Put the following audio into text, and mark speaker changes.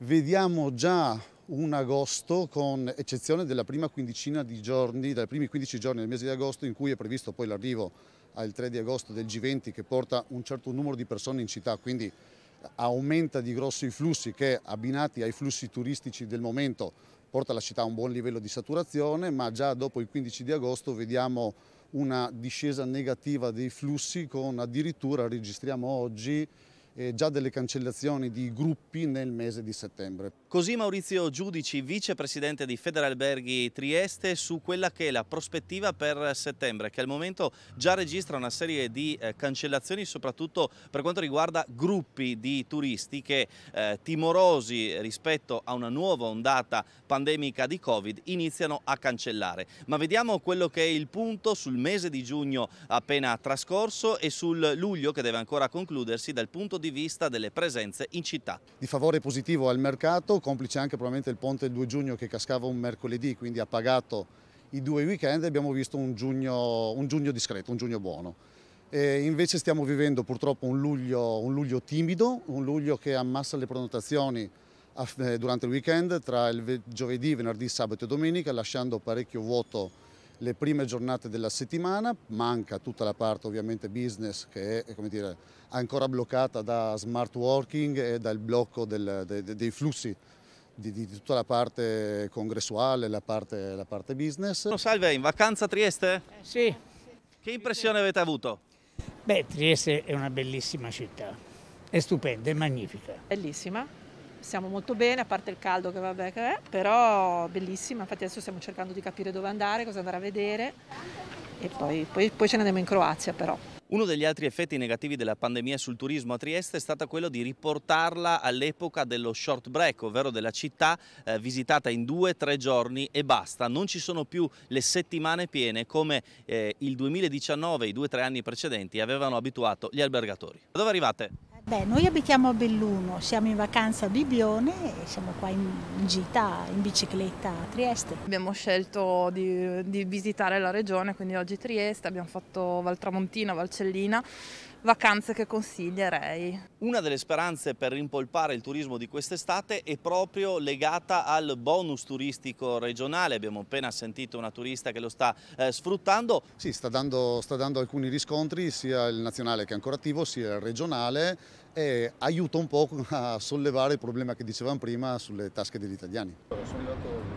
Speaker 1: Vediamo già un agosto con eccezione della prima quindicina di giorni, dai primi 15 giorni del mese di agosto in cui è previsto poi l'arrivo al 3 di agosto del G20 che porta un certo numero di persone in città, quindi aumenta di grosso i flussi che abbinati ai flussi turistici del momento porta la città a un buon livello di saturazione, ma già dopo il 15 di agosto vediamo una discesa negativa dei flussi con addirittura registriamo oggi già delle cancellazioni di gruppi nel mese di settembre.
Speaker 2: Così Maurizio Giudici, vicepresidente di Federalberghi Trieste, su quella che è la prospettiva per settembre, che al momento già registra una serie di eh, cancellazioni, soprattutto per quanto riguarda gruppi di turisti che, eh, timorosi rispetto a una nuova ondata pandemica di Covid, iniziano a cancellare. Ma vediamo quello che è il punto sul mese di giugno appena trascorso e sul luglio che deve ancora concludersi dal punto di vista delle presenze in città.
Speaker 1: Di favore positivo al mercato complice anche probabilmente il ponte del 2 giugno che cascava un mercoledì, quindi ha pagato i due weekend e abbiamo visto un giugno, un giugno discreto, un giugno buono. E invece stiamo vivendo purtroppo un luglio, un luglio, timido, un luglio che ammassa le prenotazioni eh, durante il weekend tra il giovedì, venerdì, sabato e domenica, lasciando parecchio vuoto le prime giornate della settimana, manca tutta la parte ovviamente business che è dire, ancora bloccata da smart working e dal blocco del, de, de, dei flussi di, di, tutta la parte congressuale, la parte, la parte business. salve, in vacanza a Trieste? Eh,
Speaker 2: sì. Che impressione avete avuto?
Speaker 1: Beh, Trieste è una bellissima città, è stupenda, è magnifica. Bellissima
Speaker 2: siamo molto bene, a parte il caldo che vabbè che è, però bellissima, infatti adesso stiamo cercando di capire dove andare, cosa andare a vedere e poi, poi, poi ce ne andiamo in Croazia però. Uno degli altri effetti negativi della pandemia sul turismo a Trieste è stato quello di riportarla all'epoca dello short break, ovvero della città eh, visitata in due o tre giorni e basta. Non ci sono più le settimane piene come eh, il 2019 e i due o tre anni precedenti avevano abituato gli albergatori. Da dove arrivate?
Speaker 1: Beh, noi abitiamo a Belluno, siamo in vacanza a Bibione e siamo qua in, gita, in bicicletta a Trieste. Abbiamo scelto
Speaker 2: di, di, visitare la regione, quindi oggi Trieste, abbiamo fatto Valtramontina, Valcellina, vacanze che consiglierei. Una delle speranze per rimpolpare il turismo di quest'estate è proprio legata al bonus turistico regionale. Abbiamo appena sentito
Speaker 1: una turista che lo sta eh, sfruttando. Sì, sta dando, sta dando alcuni riscontri, sia il nazionale che è ancora attivo, sia il regionale e aiuta un po' a sollevare il problema che dicevamo prima sulle tasche degli italiani. Sono arrivato